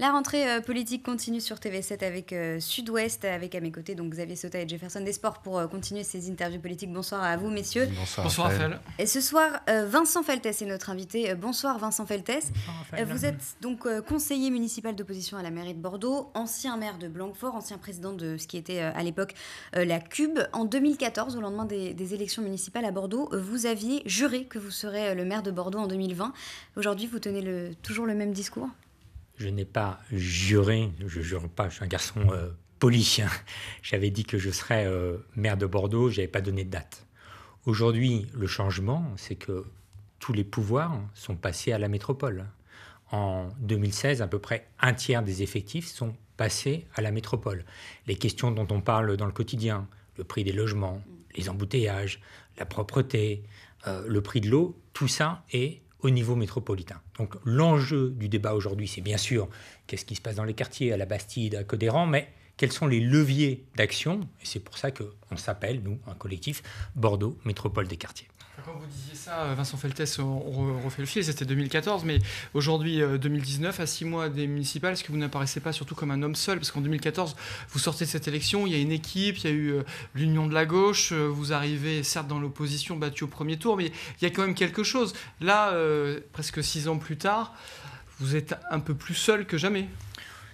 La rentrée euh, politique continue sur TV7 avec euh, Sud-Ouest, avec à mes côtés donc Xavier Sota et Jefferson Desport pour euh, continuer ces interviews politiques. Bonsoir à vous, messieurs. Bonsoir, Raphaël. Et ce soir, Vincent Feltes est notre invité. Bonsoir, Vincent Feltes. Bonsoir, vous êtes donc conseiller municipal d'opposition à la mairie de Bordeaux, ancien maire de Blanquefort, ancien président de ce qui était à l'époque la Cube. En 2014, au lendemain des, élections municipales à Bordeaux, vous aviez juré que vous serez le maire de Bordeaux en 2020. Aujourd'hui, vous tenez toujours le même discours je n'ai pas juré, je jure pas, je suis un garçon euh, J'avais dit que je serais euh, maire de Bordeaux, je n'avais pas donné de date. Aujourd'hui, le changement, c'est que tous les pouvoirs sont passés à la métropole. En 2016, à peu près un tiers des effectifs sont passés à la métropole. Les questions dont on parle dans le quotidien, le prix des logements, les embouteillages, la propreté, euh, le prix de l'eau, tout ça est au niveau métropolitain. Donc l'enjeu du débat aujourd'hui, c'est bien sûr qu'est-ce qui se passe dans les quartiers, à la Bastide, à Codéran, mais quels sont les leviers d'action Et c'est pour ça qu'on s'appelle, nous, un collectif Bordeaux Métropole des quartiers. Quand vous disiez ça, euh, Vincent Feltès, on refait le fil, c'était 2014, mais aujourd'hui 2019, euh, à six mois des municipales, est-ce que vous n'apparaissez pas surtout comme un homme seul Parce qu'en 2014, vous sortez de cette élection, il y a une équipe, il y a eu euh, l'union de la gauche, vous arrivez certes dans l'opposition battue au premier tour, mais il y a quand même quelque chose. Là, presque six ans plus tard, vous êtes un peu plus seul que jamais.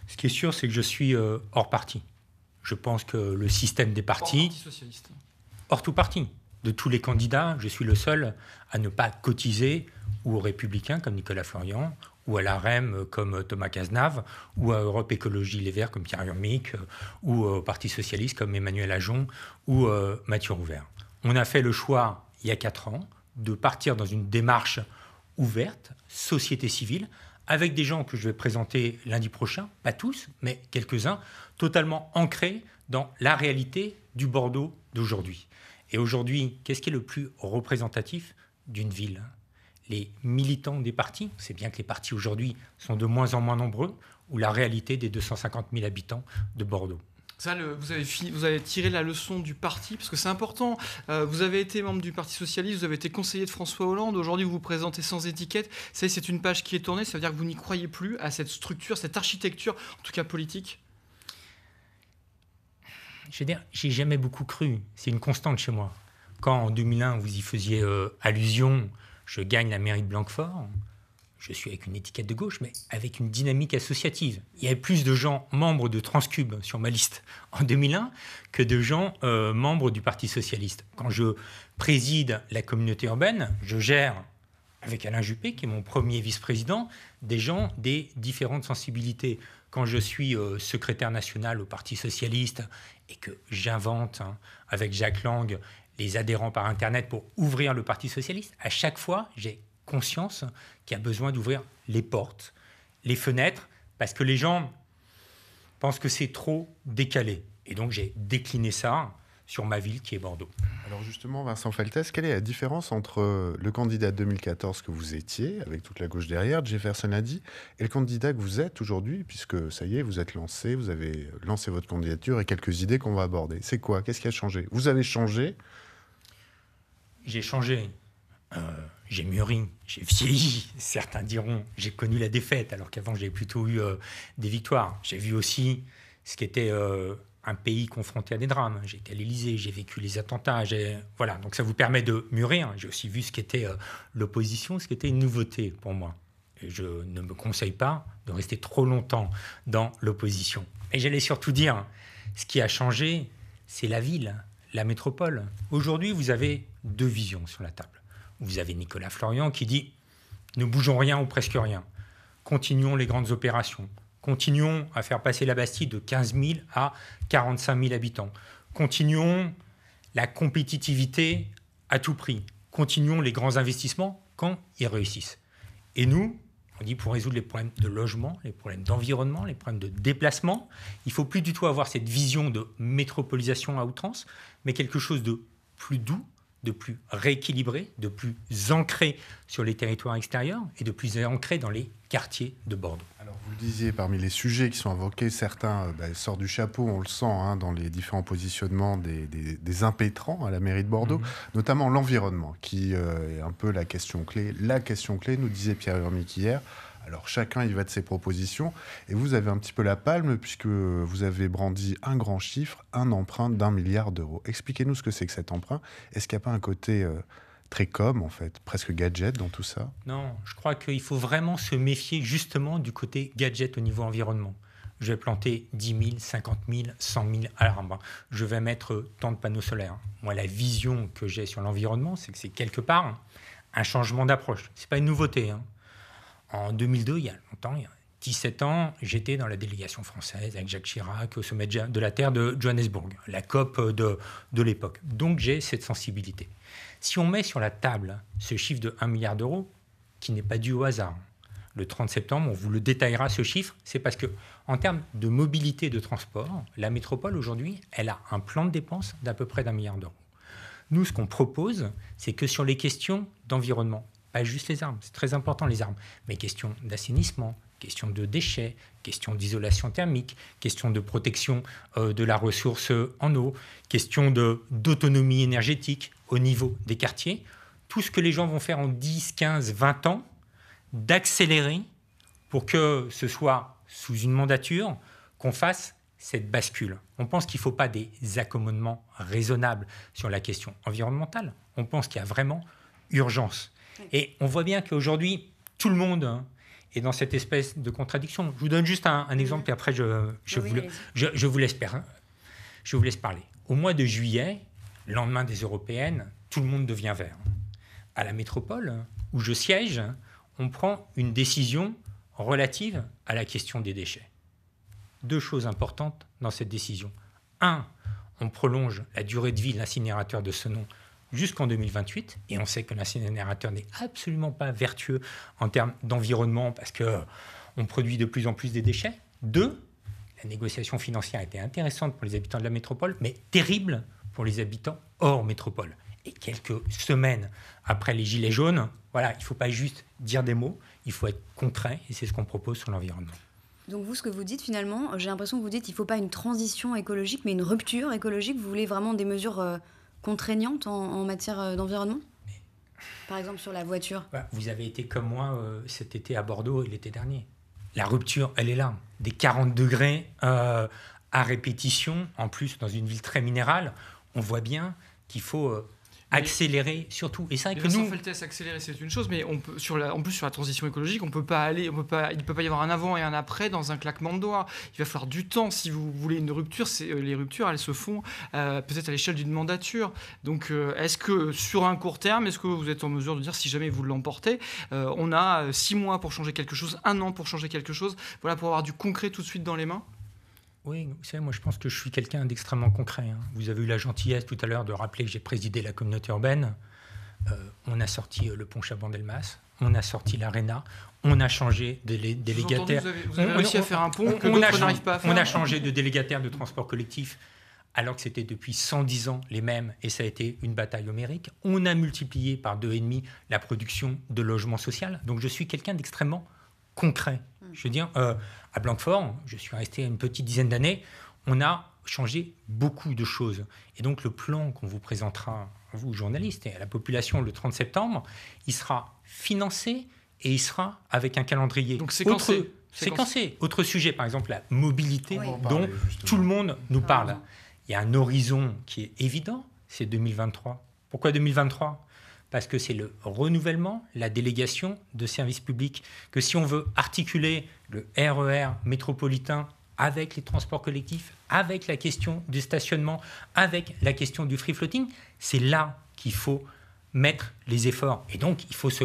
Ce qui est sûr, c'est que je suis hors parti. Je pense que le système des partis... Hors parti socialiste. Hors tout parti de tous les candidats, je suis le seul à ne pas cotiser ou aux Républicains comme Nicolas Florian, ou à la REM comme Thomas Cazenave, ou à Europe Écologie Les Verts comme Pierre Urmic, ou au Parti Socialiste comme Emmanuel Ajon ou euh, Mathieu Rouvert. On a fait le choix, il y a quatre ans, de partir dans une démarche ouverte, société civile, avec des gens que je vais présenter lundi prochain, pas tous, mais quelques-uns, totalement ancrés dans la réalité du Bordeaux d'aujourd'hui. Et aujourd'hui, qu'est-ce qui est le plus représentatif d'une ville Les militants des partis, c'est bien que les partis aujourd'hui sont de moins en moins nombreux, ou la réalité des 250 000 habitants de Bordeaux. Ça, vous, avez tiré la leçon du parti, parce que c'est important. Euh, vous avez été membre du Parti Socialiste, vous avez été conseiller de François Hollande. Aujourd'hui, vous vous présentez sans étiquette. C'est une page qui est tournée, ça veut dire que vous n'y croyez plus à cette structure, cette architecture, en tout cas politique je veux dire, j'ai jamais beaucoup cru. C'est une constante chez moi. Quand en 2001, vous y faisiez euh, allusion, je gagne la mairie de Blanquefort. Je suis avec une étiquette de gauche, mais avec une dynamique associative. Il y avait plus de gens membres de Transcube sur ma liste en 2001 que de gens euh, membres du Parti socialiste. Quand je préside la communauté urbaine, je gère avec Alain Juppé, qui est mon premier vice-président, des gens des différentes sensibilités. Quand je suis euh, secrétaire national au Parti socialiste et que j'invente hein, avec Jacques Lang les adhérents par Internet pour ouvrir le Parti socialiste, à chaque fois, j'ai conscience qu'il y a besoin d'ouvrir les portes, les fenêtres, parce que les gens pensent que c'est trop décalé. Et donc j'ai décliné ça sur ma ville qui est Bordeaux. Alors justement, Vincent Feltès, quelle est la différence entre euh, le candidat 2014 que vous étiez, avec toute la gauche derrière, Jefferson a dit, et le candidat que vous êtes aujourd'hui, puisque ça y est, vous êtes lancé, vous avez lancé votre candidature et quelques idées qu'on va aborder. C'est quoi Qu'est-ce qui a changé Vous avez changé J'ai changé. Euh, j'ai mûri, j'ai vieilli, certains diront. J'ai connu la défaite, alors qu'avant j'avais plutôt eu euh, des victoires. J'ai vu aussi ce qui était un pays confronté à des drames. J'ai été à l'Élysée, j'ai vécu les attentats. Voilà, donc ça vous permet de mûrir. J'ai aussi vu ce qu'était euh, l'opposition, ce qui était une nouveauté pour moi. Et je ne me conseille pas de rester trop longtemps dans l'opposition. Et j'allais surtout dire, ce qui a changé, c'est la ville, la métropole. Aujourd'hui, vous avez deux visions sur la table. Vous avez Nicolas Florian qui dit, ne bougeons rien ou presque rien. Continuons les grandes opérations. Continuons à faire passer la Bastille de 15 000 à 45 000 habitants. Continuons la compétitivité à tout prix. Continuons les grands investissements quand ils réussissent. Et nous, on dit pour résoudre les problèmes de logement, les problèmes d'environnement, les problèmes de déplacement, il faut plus du tout avoir cette vision de métropolisation à outrance, mais quelque chose de plus doux, de plus rééquilibré, de plus ancré sur les territoires extérieurs et de plus ancré dans les quartiers de Bordeaux. Alors vous le disiez, parmi les sujets qui sont invoqués, certains euh, bah, sortent du chapeau, on le sent hein, dans les différents positionnements des, impétrants à la mairie de Bordeaux, mhm. notamment l'environnement, qui euh, est un peu la question clé. La question clé, nous disait Pierre Urmic hier, alors chacun y va de ses propositions et vous avez un petit peu la palme puisque vous avez brandi un grand chiffre, un emprunt d'un milliard d'euros. Expliquez-nous ce que c'est que cet emprunt. Est-ce qu'il n'y a pas un côté euh, très com en fait, presque gadget dans tout ça Non, je crois qu'il faut vraiment se méfier justement du côté gadget au niveau environnement. Je vais planter 10 000, 50 000, 100 000 arbres. Je vais mettre tant de panneaux solaires. Moi, la vision que j'ai sur l'environnement, c'est que c'est quelque part un changement d'approche. Ce n'est pas une nouveauté. Hein en 2002, il y a longtemps, il y a 17 ans, j'étais dans la délégation française avec Jacques Chirac au sommet de la Terre de Johannesburg, la COP de, l'époque. Donc j'ai cette sensibilité. Si on met sur la table ce chiffre de 1 milliard d'euros, qui n'est pas dû au hasard, le 30 septembre, on vous le détaillera ce chiffre, c'est parce que en termes de mobilité de transport, la métropole aujourd'hui, elle a un plan de dépenses d'à peu près d'un milliard d'euros. Nous, ce qu'on propose, c'est que sur les questions d'environnement, pas juste les armes. C'est très important, les armes. Mais question d'assainissement, question de déchets, question d'isolation thermique, question de protection euh, de la ressource euh, en eau, question d'autonomie énergétique au niveau des quartiers. Tout ce que les gens vont faire en 10, 15, 20 ans, d'accélérer pour que ce soit sous une mandature qu'on fasse cette bascule. On pense qu'il ne faut pas des accommodements raisonnables sur la question environnementale. On pense qu'il y a vraiment urgence. Et on voit bien qu'aujourd'hui, tout le monde hein, est dans cette espèce de contradiction. Je vous donne juste un, exemple et après je, vous, Je, vous laisse, je vous laisse parler. Au mois de juillet, lendemain des européennes, tout le monde devient vert. À la métropole où je siège, on prend une décision relative à la question des déchets. Deux choses importantes dans cette décision. Un, on prolonge la durée de vie de l'incinérateur de ce nom jusqu'en 2028. Et on sait que l'incinérateur n'est absolument pas vertueux en termes d'environnement parce que euh, on produit de plus en plus des déchets. Deux, la négociation financière était intéressante pour les habitants de la métropole, mais terrible pour les habitants hors métropole. Et quelques semaines après les Gilets jaunes, voilà, il ne faut pas juste dire des mots, il faut être concret, et c'est ce qu'on propose sur l'environnement. Donc vous, ce que vous dites finalement, j'ai l'impression que vous dites qu'il ne faut pas une transition écologique, mais une rupture écologique. Vous voulez vraiment des mesures euh, contraignante en, matière euh, d'environnement Par exemple sur la voiture Vous avez été comme moi euh, cet été à Bordeaux l'été dernier. La rupture, elle est là. Des 40 degrés euh, à répétition, en plus dans une ville très minérale, on voit bien qu'il faut accélérer surtout. Et c'est vrai que nous. test. accéléré, c'est une chose, mais on peut, sur la, en plus, sur la transition écologique, on peut pas aller, on peut pas, il peut pas y avoir un avant et un après dans un claquement de doigts. Il va falloir du temps. Si vous voulez une rupture, c'est, euh, les ruptures, elles se font euh, peut-être à l'échelle d'une mandature. Donc, euh, est-ce que sur un court terme, est-ce que vous êtes en mesure de dire si jamais vous l'emportez, on a six mois pour changer quelque chose, un an pour changer quelque chose, voilà, pour avoir du concret tout de suite dans les mains oui, vous savez, moi je pense que je suis quelqu'un d'extrêmement concret. Hein. Vous avez eu la gentillesse tout à l'heure de rappeler que j'ai présidé la communauté urbaine. Euh, on a sorti euh, le pont Chabon-Delmas, on a sorti l'Arena, on a changé de délégataire. Vous, avez, réussi à faire un pont on, pas On a changé de délégataire de transport collectif alors que c'était depuis 110 ans les mêmes et ça a été une bataille homérique. On a multiplié par deux et demi la production de logements sociaux. Donc je suis quelqu'un d'extrêmement concret. Je veux dire, euh, à Blanquefort, je suis resté une petite dizaine d'années, on a changé beaucoup de choses. Et donc le plan qu'on vous présentera, vous journalistes, et à la population le 30 septembre, il sera financé et il sera avec un calendrier. Donc séquencé. Autre, séquencé. Autre sujet, par exemple, la mobilité dont tout le monde nous ah, parle. Il y a un horizon qui est évident, c'est 2023. Pourquoi 2023 parce que c'est le renouvellement, la délégation de services publics, que si on veut articuler le RER e métropolitain avec les transports collectifs, avec la question du stationnement, avec la question du free floating, c'est là qu'il faut mettre les efforts. Et donc, il faut se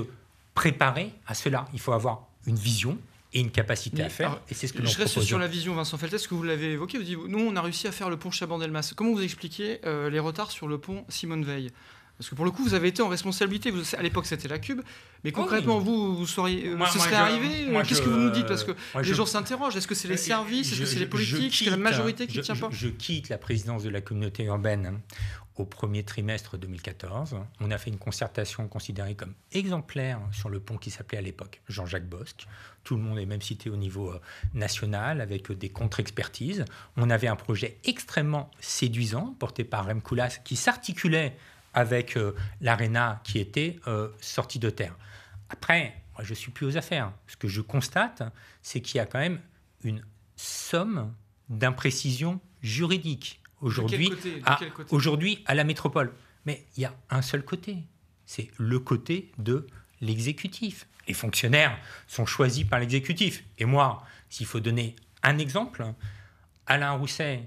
préparer à cela. Il faut avoir une vision, et une capacité à faire. et c'est ce que Je reste sur la vision, Vincent Feltes, que vous l'avez évoqué. Vous dites, nous, on a réussi à faire le pont Chabandelmas. Comment vous expliquez euh, les retards sur le pont Simone Veil parce que pour le coup, vous avez été en responsabilité. Vous, à l'époque, c'était la Cube. Mais concrètement, vous, ce serait arrivé Qu'est-ce que vous nous euh, dites Parce que les gens s'interrogent. Est-ce que c'est les euh, services Est-ce que c'est les politiques est -ce la majorité qui ne tient pas je, quitte la présidence de la communauté urbaine hein, au premier trimestre 2014. On a fait une concertation considérée comme exemplaire sur le pont qui s'appelait à l'époque Jean-Jacques Bosque. Tout le monde est même cité au niveau euh, national avec des contre-expertises. On avait un projet extrêmement séduisant porté par Rem qui s'articulait avec euh, l'ARENA qui était euh, sortie de terre. Après, je ne suis plus aux affaires. Ce que je constate, c'est qu'il y a quand même une somme d'imprécisions juridiques aujourd'hui à, à la métropole. Mais il y a un seul côté, c'est le côté de l'exécutif. Les fonctionnaires sont choisis par l'exécutif. Et moi, s'il faut donner un exemple, Alain Rousset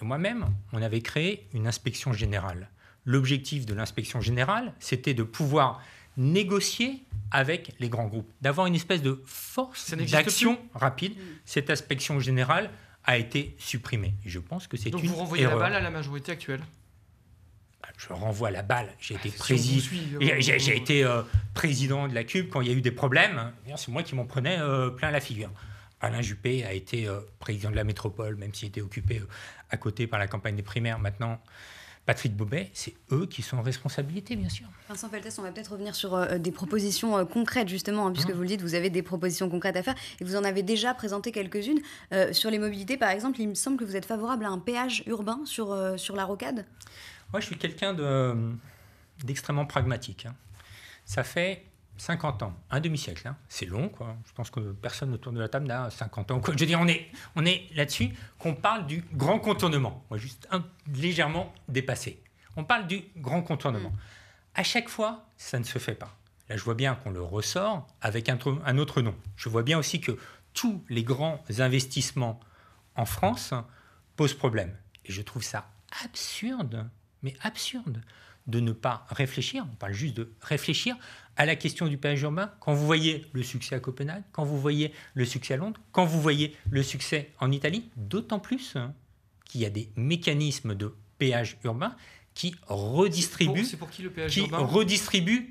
et moi-même, on avait créé une inspection générale l'objectif de l'inspection générale, c'était de pouvoir négocier avec les grands groupes, d'avoir une espèce de force d'action rapide. Mm. Cette inspection générale a été supprimée. Je pense que c'est une Donc vous renvoyez la balle à la majorité actuelle ah, je renvoie la balle. J'ai ah, été, hein. j'ai, été euh, président de la Cube quand il y a eu des problèmes. Eh c'est moi qui m'en prenais euh, plein la figure. Alain Juppé a été euh, président de la métropole, même s'il était occupé à côté par la campagne des primaires maintenant. Patrick Bobet, c'est eux qui sont en responsabilité, bien sûr. Vincent Feltès, on va peut-être revenir sur euh, des propositions euh, concrètes, justement, hein, puisque vous le dites, vous avez des propositions concrètes à faire, et vous en avez déjà présenté quelques-unes. Euh, sur les mobilités, par exemple, il me semble que vous êtes favorable à un péage urbain sur, sur la rocade Moi, je suis quelqu'un d'extrêmement pragmatique. Hein. Ça fait 50 ans, un demi-siècle, hein. c'est long, Je pense que personne autour de la table n'a 50 ans. Je veux dire, on est, là-dessus qu'on parle du grand contournement. Moi, juste légèrement dépassé. On parle du grand contournement. À chaque fois, ça ne se fait pas. Là, je vois bien qu'on le ressort avec un, autre nom. Je vois bien aussi que tous les grands investissements en France posent problème. Et je trouve ça absurde, mais absurde, de ne pas réfléchir, on parle juste de réfléchir à la question du péage urbain, quand vous voyez le succès à Copenhague, quand vous voyez le succès à Londres, quand vous voyez le succès en Italie, d'autant plus hein, qu'il y a des mécanismes de péage urbain qui redistribuent,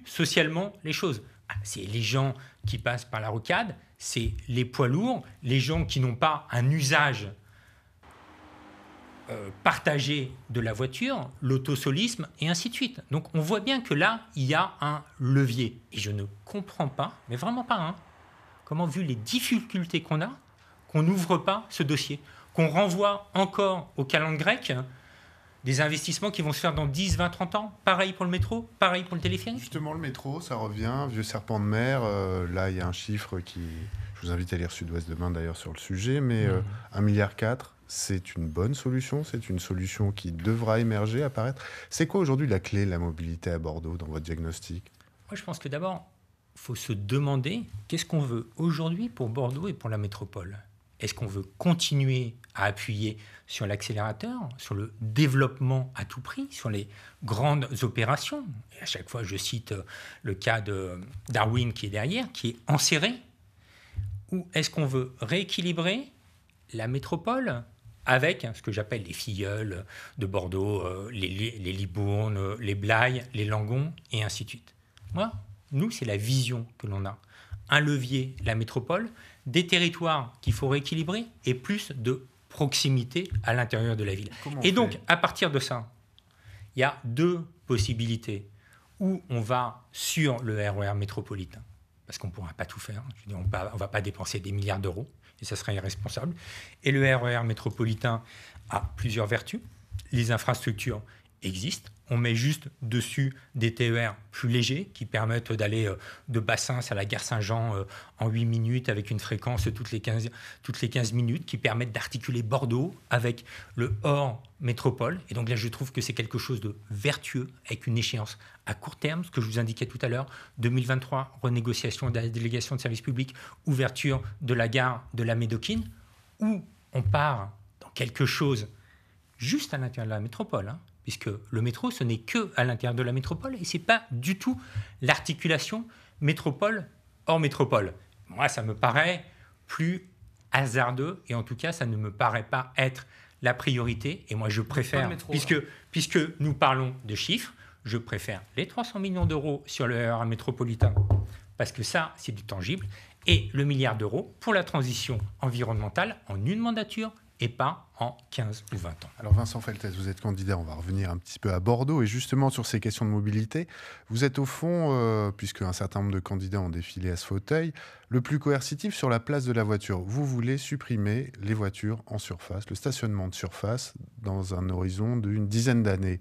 socialement les choses. Ah, c'est les gens qui passent par la rocade, c'est les poids lourds, les gens qui n'ont pas un usage euh, partager de la voiture, l'autosolisme, et ainsi de suite. Donc on voit bien que là, il y a un levier. Et je ne comprends pas, mais vraiment pas, hein, comment, vu les difficultés qu'on a, qu'on n'ouvre pas ce dossier, qu'on renvoie encore au calendes grec des investissements qui vont se faire dans 10, 20, 30 ans. Pareil pour le métro, pareil pour le téléphérique. Justement, le métro, ça revient, vieux serpent de mer. Euh, là, il y a un chiffre qui. Je vous invite à lire Sud-Ouest demain d'ailleurs sur le sujet, mais mmh. euh, un milliard 1,4 milliard c'est une bonne solution, c'est une solution qui devra émerger, apparaître. C'est quoi aujourd'hui la clé de la mobilité à Bordeaux dans votre diagnostic Moi, je pense que d'abord, il faut se demander qu'est-ce qu'on veut aujourd'hui pour Bordeaux et pour la métropole. Est-ce qu'on veut continuer à appuyer sur l'accélérateur, sur le développement à tout prix, sur les grandes opérations et À chaque fois, je cite euh, le cas de euh, Darwin qui est derrière, qui est enserré. Ou est-ce qu'on veut rééquilibrer la métropole avec ce que j'appelle les filleuls de Bordeaux, euh, les, Libournes, les Blayes, les Langons, et ainsi de suite. Moi, nous, c'est la vision que l'on a. Un levier, la métropole, des territoires qu'il faut rééquilibrer et plus de proximité à l'intérieur de la ville. et donc, à partir de ça, il y a deux possibilités. Où on va sur le RER métropolitain, parce qu'on ne pourra pas tout faire. on ne va pas dépenser des milliards d'euros et ça serait irresponsable. Et le RER e métropolitain a plusieurs vertus. Les infrastructures existent, on met juste dessus des TER plus légers qui permettent d'aller euh, de Bassins à la gare Saint-Jean euh, en 8 minutes avec une fréquence toutes les 15, toutes les 15 minutes qui permettent d'articuler Bordeaux avec le hors métropole. Et donc là, je trouve que c'est quelque chose de vertueux avec une échéance à court terme, ce que je vous indiquais tout à l'heure, 2023, renégociation de la délégation de services publics, ouverture de la gare de la Médoquine, où on part dans quelque chose juste à l'intérieur de la métropole, hein, puisque le métro, ce n'est que à l'intérieur de la métropole et ce n'est pas du tout l'articulation métropole hors métropole. Moi, ça me paraît plus hasardeux et en tout cas, ça ne me paraît pas être la priorité. Et moi, je préfère, puisque, hein. puisque nous parlons de chiffres, je préfère les 300 millions d'euros sur le métropolitain, parce que ça, c'est du tangible, et le milliard d'euros pour la transition environnementale en une mandature, et pas en 15 ou 20 ans. Alors Vincent Feltès, vous êtes candidat, on va revenir un petit peu à Bordeaux, et justement sur ces questions de mobilité, vous êtes au fond, euh, puisque un certain nombre de candidats ont défilé à ce fauteuil, le plus coercitif sur la place de la voiture. Vous voulez supprimer les voitures en surface, le stationnement de surface, dans un horizon d'une dizaine d'années.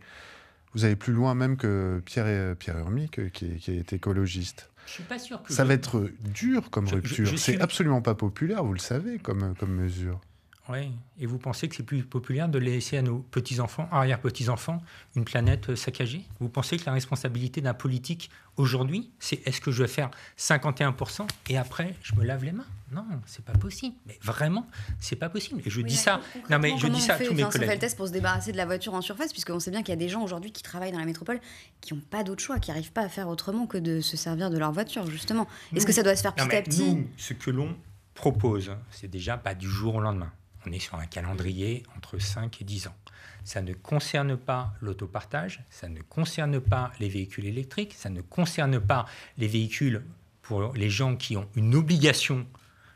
Vous allez plus loin même que Pierre, euh, Pierre Urmic, qui, est, écologiste. Je suis pas sûr que... Ça va être dur comme rupture. C'est absolument pas populaire, vous le savez, comme, comme mesure. Oui, et vous pensez que c'est plus populaire de laisser à nos petits-enfants, arrière-petits-enfants, une planète saccagée Vous pensez que la responsabilité d'un politique aujourd'hui, c'est est-ce que je vais faire 51% et après je me lave les mains Non, c'est pas possible. Mais vraiment, c'est pas possible. Et je dis ça. Non mais je dis ça à tous mes collègues. On fait le test pour se débarrasser de la voiture en surface, puisqu'on sait bien qu'il y a des gens aujourd'hui qui travaillent dans la métropole qui n'ont pas d'autre choix, qui n'arrivent pas à faire autrement que de se servir de leur voiture justement. Est-ce que ça doit se faire petit à petit nous, Ce que l'on propose, c'est déjà pas du jour au lendemain on est sur un calendrier entre 5 et 10 ans. Ça ne concerne pas l'autopartage, ça ne concerne pas les véhicules électriques, ça ne concerne pas les véhicules pour les gens qui ont une obligation,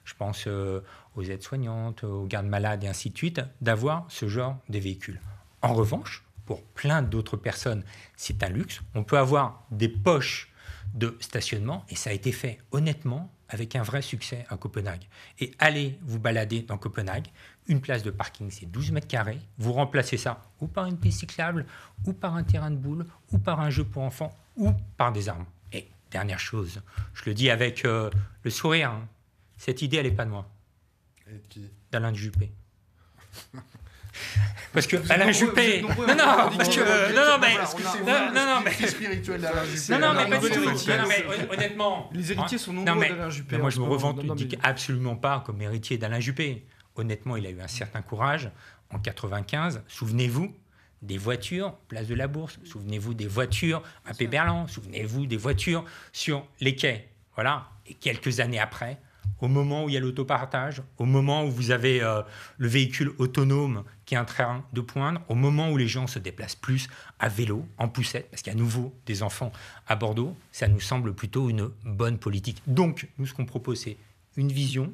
je pense euh, aux aides-soignantes, aux gardes-malades et ainsi de suite, d'avoir ce genre de véhicules. En revanche, pour plein d'autres personnes, c'est un luxe. On peut avoir des poches de stationnement et ça a été fait honnêtement avec un vrai succès à Copenhague. Et allez vous balader dans Copenhague, une place de parking, c'est 12 mètres carrés. Vous remplacez ça ou par une piste cyclable, ou par un terrain de boules, ou par un jeu pour enfants, ou par des armes. Et dernière chose, je le dis avec euh, le sourire, hein. cette idée, elle n'est pas de moi. D'Alain Juppé. Parce que Alain Juppé. non, non, parce que. non, non, mais. Non, non, mais. Non, non, mais pas du tout. Non, mais honnêtement. Les héritiers sont hein. nombreux d'Alain Juppé. Moi, hein. je me revendique absolument pas comme héritier d'Alain Juppé honnêtement, il a eu un certain courage. En 95, souvenez-vous des voitures, place de la Bourse, souvenez-vous des voitures à Péberlan, souvenez-vous des voitures sur les quais. Voilà. Et quelques années après, au moment où il y a l'autopartage, au moment où vous avez euh, le véhicule autonome qui est en train de poindre, au moment où les gens se déplacent plus à vélo, en poussette, parce qu'il y a à nouveau des enfants à Bordeaux, ça nous semble plutôt une bonne politique. Donc, nous, ce qu'on propose, c'est une vision,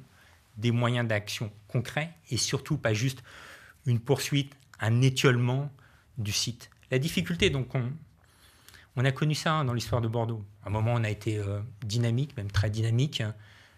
des moyens d'action concrets et surtout pas juste une poursuite, un étiolement du site. La difficulté, donc, on, a connu ça hein, dans l'histoire de Bordeaux. À un moment, on a été euh, dynamique, même très dynamique. Hein.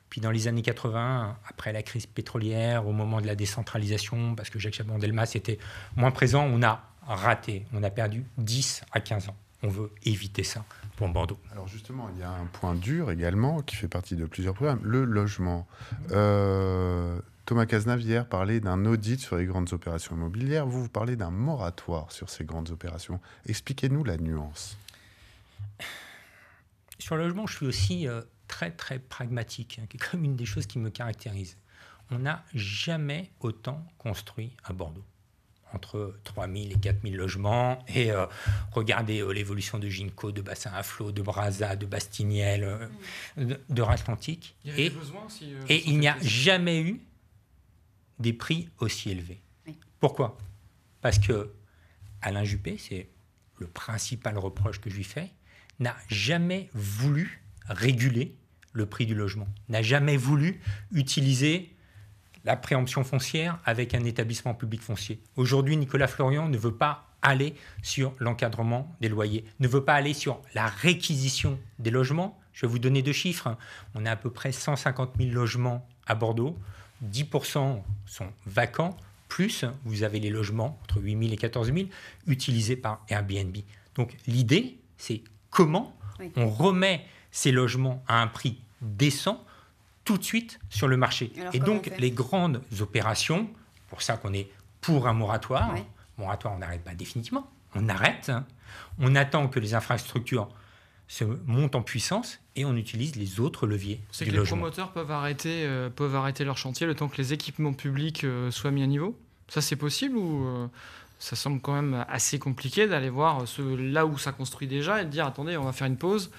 Puis dans les années 80, après la crise pétrolière, au moment de la décentralisation, parce que Jacques Chaban-Delmas était moins présent, on a raté. On a perdu 10 à 15 ans. On veut éviter ça pour Bordeaux. Alors justement, il y a un point dur également qui fait partie de plusieurs programmes, le logement. Mhm. Euh, Thomas Cazenavière hier parlait d'un audit sur les grandes opérations immobilières. Vous, vous parlez d'un moratoire sur ces grandes opérations. Expliquez-nous la nuance. Sur le logement, je suis aussi euh, très très pragmatique, hein, qui est comme une des choses qui me caractérise. On n'a jamais autant construit à Bordeaux entre 3000 et 4000 logements. Et euh, regardez euh, l'évolution de Ginko, de Bassin à Flot, de Braza, de Bastignel, euh, de, de et, il n'y a jamais eu des prix aussi élevés. Pourquoi Parce que Alain Juppé, c'est le principal reproche que je lui fais, n'a jamais voulu réguler le prix du logement, n'a jamais voulu utiliser la préemption foncière avec un établissement public foncier. Aujourd'hui, Nicolas Florian ne veut pas aller sur l'encadrement des loyers, ne veut pas aller sur la réquisition des logements. Je vais vous donner deux chiffres. On a à peu près 150 000 logements à Bordeaux. 10% sont vacants, plus vous avez les logements, entre 8 000 et 14 000, utilisés par Airbnb. Donc l'idée, c'est comment on remet ces logements à un prix décent tout de suite sur le marché. et donc les grandes opérations, pour ça qu'on est pour un moratoire, moratoire on n'arrête pas définitivement, on arrête, hein. on attend que les infrastructures se montent en puissance et on utilise les autres leviers. C'est que les promoteurs peuvent arrêter, euh, peuvent arrêter leur chantier le temps que les équipements publics euh, soient mis à niveau Ça c'est possible ou euh, ça semble quand même assez compliqué d'aller voir là où ça construit déjà et de dire attendez on va faire une pause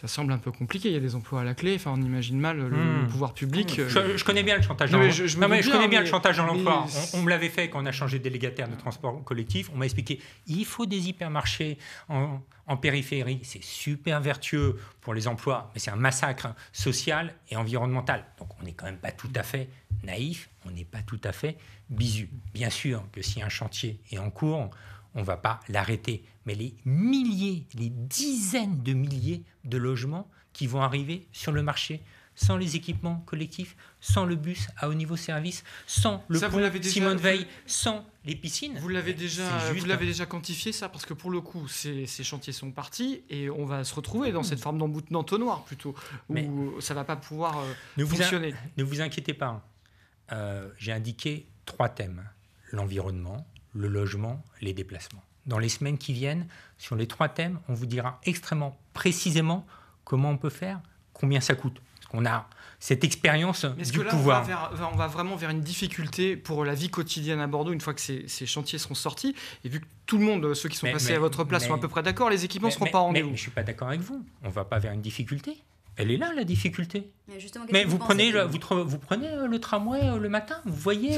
ça semble un peu compliqué. Il y a des emplois à la clé. Enfin, on imagine mal le, hmm. pouvoir public. Euh, je, connais bien le chantage. en... je, connais bien le chantage en l'emploi. On, me l'avait fait quand on a changé de délégataire de transport collectif. On m'a expliqué il faut des hypermarchés en, en périphérie. C'est super vertueux pour les emplois, mais c'est un massacre social et environnemental. Donc, on n'est quand même pas tout à fait naïf. On n'est pas tout à fait bisu. Bien sûr que si un chantier est en cours on ne va pas l'arrêter. Mais les milliers, les dizaines de milliers de logements qui vont arriver sur le marché sans les équipements collectifs, sans le bus à haut niveau service, sans le Simone Veil, sans les piscines. Vous l'avez déjà, vous l'avez déjà quantifié ça, parce que pour le coup, ces, chantiers sont partis et on va se retrouver dans cette forme d'entonnoir plutôt, où Mais ça va pas pouvoir euh, ne fonctionner. ne vous inquiétez pas. Hein. Euh, j'ai indiqué trois thèmes l'environnement, le logement, les déplacements. Dans les semaines qui viennent, sur les trois thèmes, on vous dira extrêmement précisément comment on peut faire, combien ça coûte. On a cette expérience -ce du que là, pouvoir. On va, on va, vraiment vers une difficulté pour la vie quotidienne à Bordeaux une fois que ces, chantiers seront sortis. Et vu que tout le monde, ceux qui sont passés à votre place, sont à peu près d'accord, les équipements ne seront pas rendez-vous. Mais je ne suis pas d'accord avec vous. On ne va pas vers une difficulté. Elle est là la difficulté. Mais, vous, prenez euh, euh, le, tramway euh, le matin, vous voyez,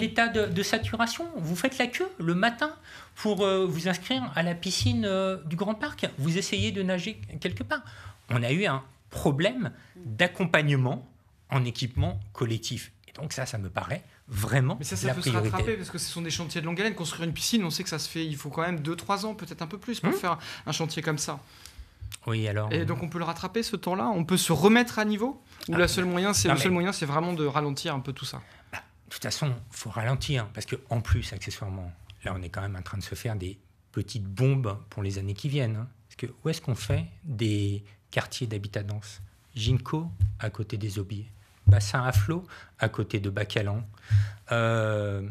l'état de, saturation. Vous faites la queue le matin pour vous inscrire à la piscine du Grand Parc. Vous essayez de nager quelque part. On a eu un problème d'accompagnement en équipement collectif. Et donc ça, ça me paraît vraiment Mais ça, ça peut se rattraper parce que ce sont des chantiers de longue haleine. Construire une piscine, on sait que ça se fait, il faut quand même 2-3 ans, peut-être un peu plus pour mmh. faire un chantier comme ça. Oui, alors. Et euh, donc on peut le rattraper ce temps-là On peut se remettre à niveau Ou ah, moyen, c'est, le seul moyen, c'est vraiment de ralentir un peu tout ça bah, De toute façon, il faut ralentir, hein, parce qu'en plus, accessoirement, là, on est quand même en train de se faire des petites bombes pour les années qui viennent. Hein. Parce que où est-ce qu'on fait des quartiers d'habitat dense Ginko, à côté des Aubiers. Bassin à flot, à côté de Bacalan. Euh,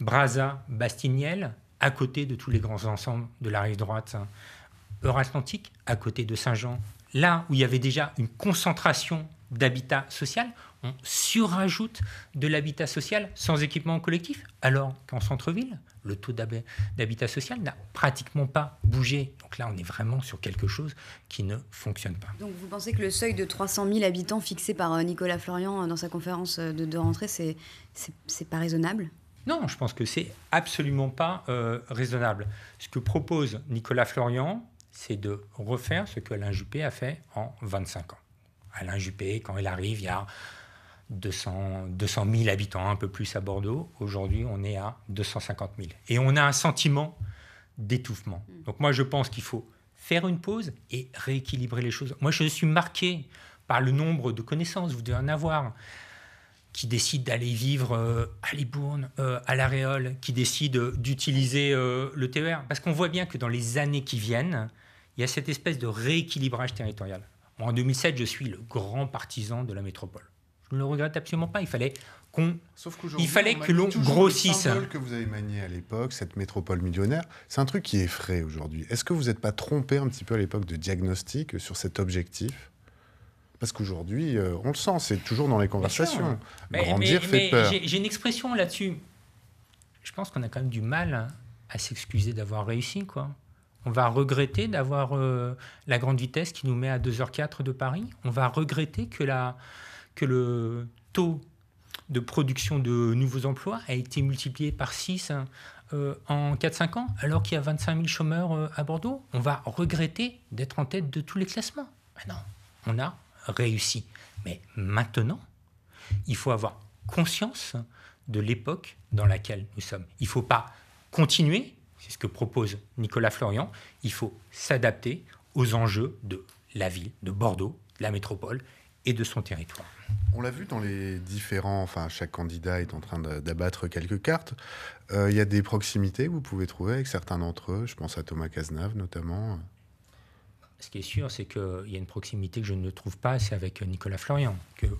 Braza, Bastignel, à côté de tous les grands ensembles de la rive droite. Hein. Euratlantique, à côté de Saint-Jean, là où il y avait déjà une concentration d'habitat social, on surajoute de l'habitat social sans équipement collectif, alors qu'en centre-ville, le taux d'habitat social n'a pratiquement pas bougé. Donc là, on est vraiment sur quelque chose qui ne fonctionne pas. Donc vous pensez que le seuil de 300 000 habitants fixé par euh, Nicolas Florian euh, dans sa conférence euh, de, rentrée, c'est, c'est, pas raisonnable non, je pense que c'est absolument pas raisonnable. Ce que propose Nicolas Florian, c'est de refaire ce que Alain Juppé a fait en 25 ans. Alain Juppé, quand il arrive, il y a 200, 000 habitants, un peu plus à Bordeaux. Aujourd'hui, on est à 250 000. Et on a un sentiment d'étouffement. Mm. Donc moi, je pense qu'il faut faire une pause et rééquilibrer les choses. Moi, je suis marqué par le nombre de connaissances, vous devez en avoir, qui décident d'aller vivre euh, à Libourne, euh, à La Réole, qui décident euh, d'utiliser le TER. Parce qu'on voit bien que dans les années qui viennent, il y a cette espèce de rééquilibrage territorial. en 2007, je suis le grand partisan de la métropole. Je ne le regrette absolument pas. Il fallait qu'on, il fallait que l'on grossisse. Le que vous avez manié à l'époque, cette métropole millionnaire, c'est un truc qui est frais aujourd'hui. Est-ce que vous n'êtes pas trompé un petit peu à l'époque de diagnostic sur cet objectif parce qu'aujourd'hui, euh, on le sent, c'est toujours dans les conversations. Grandir fait mais peur. J'ai une expression là-dessus. Je pense qu'on a quand même du mal hein, à s'excuser d'avoir réussi, quoi. On va regretter d'avoir euh, la grande vitesse qui nous met à 2h04 de Paris. On va regretter que, la, que le taux de production de nouveaux emplois a été multiplié par 6 hein, euh, en 4-5 ans, alors qu'il y a 25 000 chômeurs euh, à Bordeaux. On va regretter d'être en tête de tous les classements. non, on a réussi. Mais maintenant, il faut avoir conscience de l'époque dans laquelle nous sommes. Il ne faut pas continuer c'est ce que propose Nicolas Florian. Il faut s'adapter aux enjeux de la ville, de Bordeaux, de la métropole et de son territoire. On l'a vu dans les différents, enfin chaque candidat est en train d'abattre quelques cartes. Euh, il y a des proximités que vous pouvez trouver avec certains d'entre eux, je pense à Thomas Cazenave notamment. Ce qui est sûr, c'est qu'il y a une proximité que je ne trouve pas, c'est avec Nicolas Florian.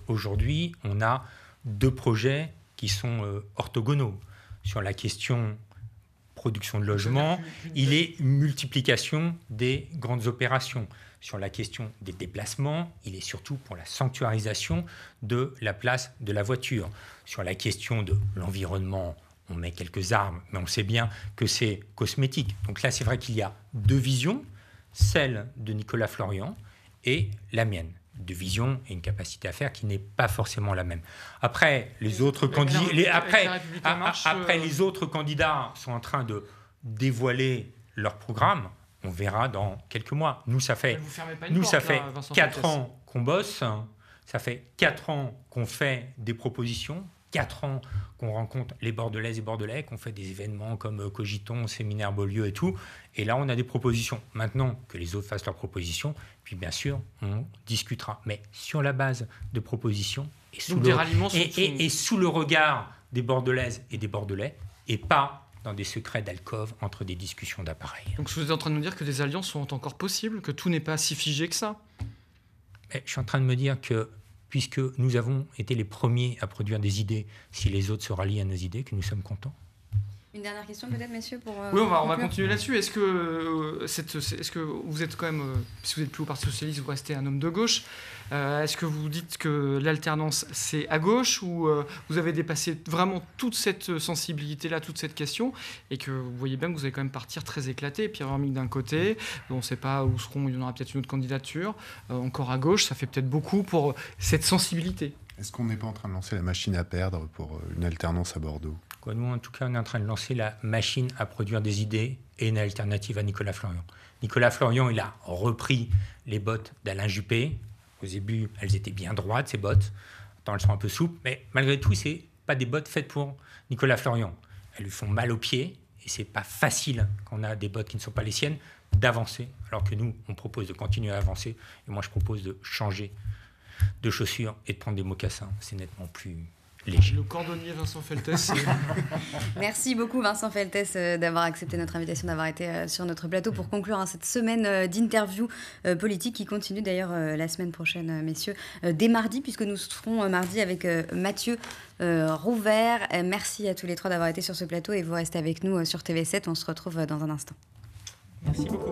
Aujourd'hui, on a deux projets qui sont euh, orthogonaux. Sur la question de logement, il est multiplication des grandes opérations. Sur la question des déplacements, il est surtout pour la sanctuarisation de la place de la voiture. Sur la question de l'environnement, on met quelques armes, mais on sait bien que c'est cosmétique. Donc là, c'est vrai qu'il y a deux visions, celle de Nicolas Florian et la mienne de vision et une capacité à faire qui n'est pas forcément la même. Après, les autres candidats, euh, après, les autres candidats sont en train de dévoiler leur programme. On verra dans quelques mois. Nous, ça fait, nous, ça fait 4 ans qu'on bosse. Hein. Ça fait 4 ans qu'on fait des propositions, quatre ans qu'on rencontre les Bordelaises et Bordelais, qu'on fait des événements comme euh, Cogiton, Séminaire Beaulieu et tout. Et là, on a des propositions. Maintenant que les autres fassent leurs propositions, puis bien sûr, on discutera. Mais sur la base de propositions et sous, le, regard des Bordelaises et des Bordelais, et pas dans des secrets d'alcôve entre des discussions d'appareils. Donc vous êtes en train de nous dire que des alliances sont encore possibles, que tout n'est pas si figé que ça Mais Je suis en train de me dire que puisque nous avons été les premiers à produire des idées, si les autres se rallient à nos idées, que nous sommes contents. Une dernière question peut-être, messieurs, pour. Euh, oui, on va, on va continuer là-dessus. Est-ce que, euh, que vous êtes quand même, euh, si vous êtes plus au Parti socialiste, vous restez un homme de gauche. est-ce que vous dites que l'alternance c'est à gauche ou vous avez dépassé vraiment toute cette sensibilité-là, toute cette question et que vous voyez bien que vous allez quand même partir très éclaté. Pierre Vermic d'un côté, on ne sait pas où seront, il y en aura peut-être une autre candidature. encore à gauche, ça fait peut-être beaucoup pour cette sensibilité. Est-ce qu'on n'est pas en train de lancer la machine à perdre pour une alternance à Bordeaux nous, en tout cas, on est en train de lancer la machine à produire des idées et une alternative à Nicolas Florian. Nicolas Florian, il a repris les bottes d'Alain Juppé. Au début, elles étaient bien droites, ces bottes. Maintenant, elles sont un peu souples, mais malgré tout, c'est pas des bottes faites pour Nicolas Florian. Elles lui font mal aux pieds, et c'est pas facile quand on a des bottes qui ne sont pas les siennes d'avancer, alors que nous, on propose de continuer à avancer, et moi, je propose de changer de chaussures et de prendre des mocassins. C'est nettement plus le cordonnier Vincent Feltès. Merci beaucoup Vincent Feltès euh, d'avoir accepté notre invitation, d'avoir été euh, sur notre plateau pour conclure hein, cette semaine euh, d'interview politique qui continue d'ailleurs la semaine prochaine, messieurs, dès mardi, puisque nous serons mardi avec Mathieu Rouvert. Merci à tous les trois d'avoir été sur ce plateau et vous restez avec nous sur TV7. On se retrouve dans un instant. Merci beaucoup.